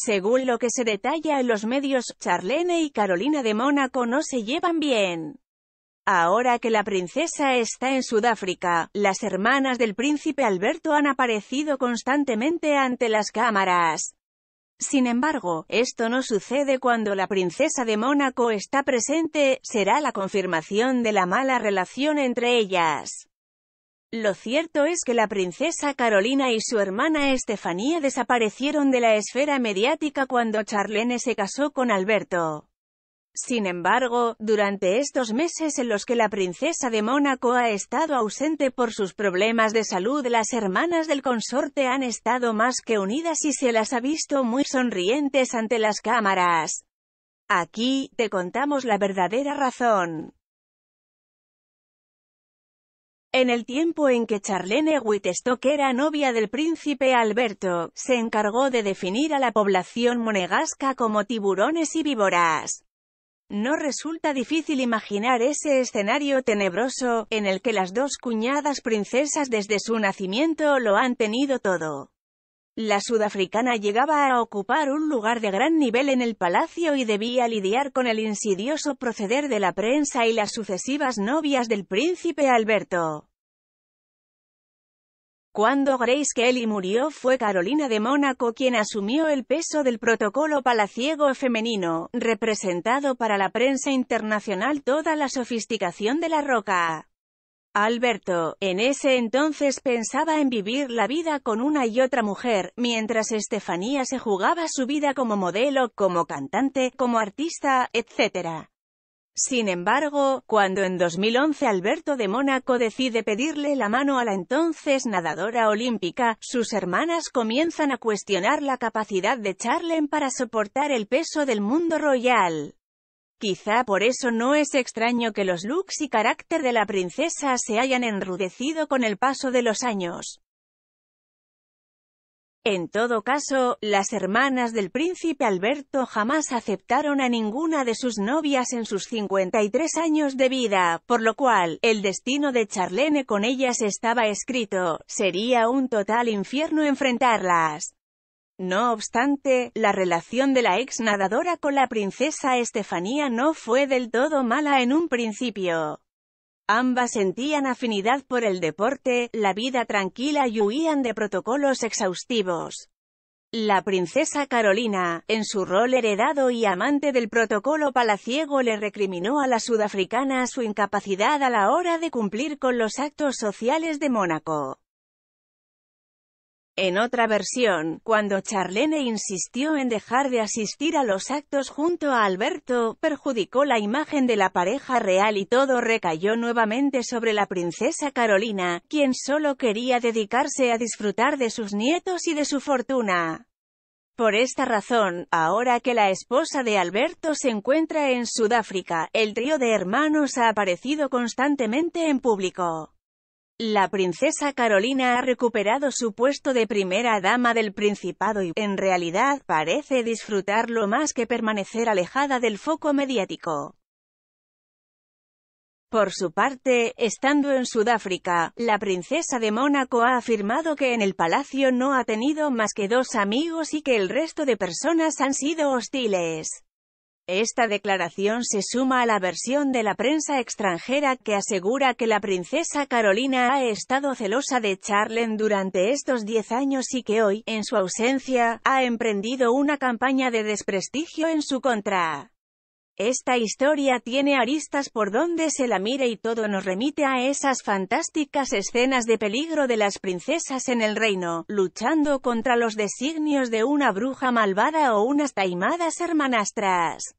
Según lo que se detalla en los medios, Charlene y Carolina de Mónaco no se llevan bien. Ahora que la princesa está en Sudáfrica, las hermanas del príncipe Alberto han aparecido constantemente ante las cámaras. Sin embargo, esto no sucede cuando la princesa de Mónaco está presente, será la confirmación de la mala relación entre ellas. Lo cierto es que la princesa Carolina y su hermana Estefanía desaparecieron de la esfera mediática cuando Charlene se casó con Alberto. Sin embargo, durante estos meses en los que la princesa de Mónaco ha estado ausente por sus problemas de salud, las hermanas del consorte han estado más que unidas y se las ha visto muy sonrientes ante las cámaras. Aquí, te contamos la verdadera razón. En el tiempo en que Charlene Wittestock era novia del príncipe Alberto, se encargó de definir a la población monegasca como tiburones y víboras. No resulta difícil imaginar ese escenario tenebroso, en el que las dos cuñadas princesas desde su nacimiento lo han tenido todo. La sudafricana llegaba a ocupar un lugar de gran nivel en el palacio y debía lidiar con el insidioso proceder de la prensa y las sucesivas novias del príncipe Alberto. Cuando Grace Kelly murió fue Carolina de Mónaco quien asumió el peso del protocolo palaciego femenino, representado para la prensa internacional toda la sofisticación de la roca. Alberto, en ese entonces pensaba en vivir la vida con una y otra mujer, mientras Estefanía se jugaba su vida como modelo, como cantante, como artista, etc. Sin embargo, cuando en 2011 Alberto de Mónaco decide pedirle la mano a la entonces nadadora olímpica, sus hermanas comienzan a cuestionar la capacidad de Charlem para soportar el peso del mundo royal. Quizá por eso no es extraño que los looks y carácter de la princesa se hayan enrudecido con el paso de los años. En todo caso, las hermanas del príncipe Alberto jamás aceptaron a ninguna de sus novias en sus 53 años de vida, por lo cual, el destino de Charlene con ellas estaba escrito, sería un total infierno enfrentarlas. No obstante, la relación de la ex nadadora con la princesa Estefanía no fue del todo mala en un principio. Ambas sentían afinidad por el deporte, la vida tranquila y huían de protocolos exhaustivos. La princesa Carolina, en su rol heredado y amante del protocolo palaciego le recriminó a la sudafricana su incapacidad a la hora de cumplir con los actos sociales de Mónaco. En otra versión, cuando Charlene insistió en dejar de asistir a los actos junto a Alberto, perjudicó la imagen de la pareja real y todo recayó nuevamente sobre la princesa Carolina, quien solo quería dedicarse a disfrutar de sus nietos y de su fortuna. Por esta razón, ahora que la esposa de Alberto se encuentra en Sudáfrica, el trío de hermanos ha aparecido constantemente en público. La princesa Carolina ha recuperado su puesto de primera dama del Principado y, en realidad, parece disfrutarlo más que permanecer alejada del foco mediático. Por su parte, estando en Sudáfrica, la princesa de Mónaco ha afirmado que en el palacio no ha tenido más que dos amigos y que el resto de personas han sido hostiles. Esta declaración se suma a la versión de la prensa extranjera que asegura que la princesa Carolina ha estado celosa de Charlene durante estos diez años y que hoy, en su ausencia, ha emprendido una campaña de desprestigio en su contra. Esta historia tiene aristas por donde se la mire y todo nos remite a esas fantásticas escenas de peligro de las princesas en el reino, luchando contra los designios de una bruja malvada o unas taimadas hermanastras.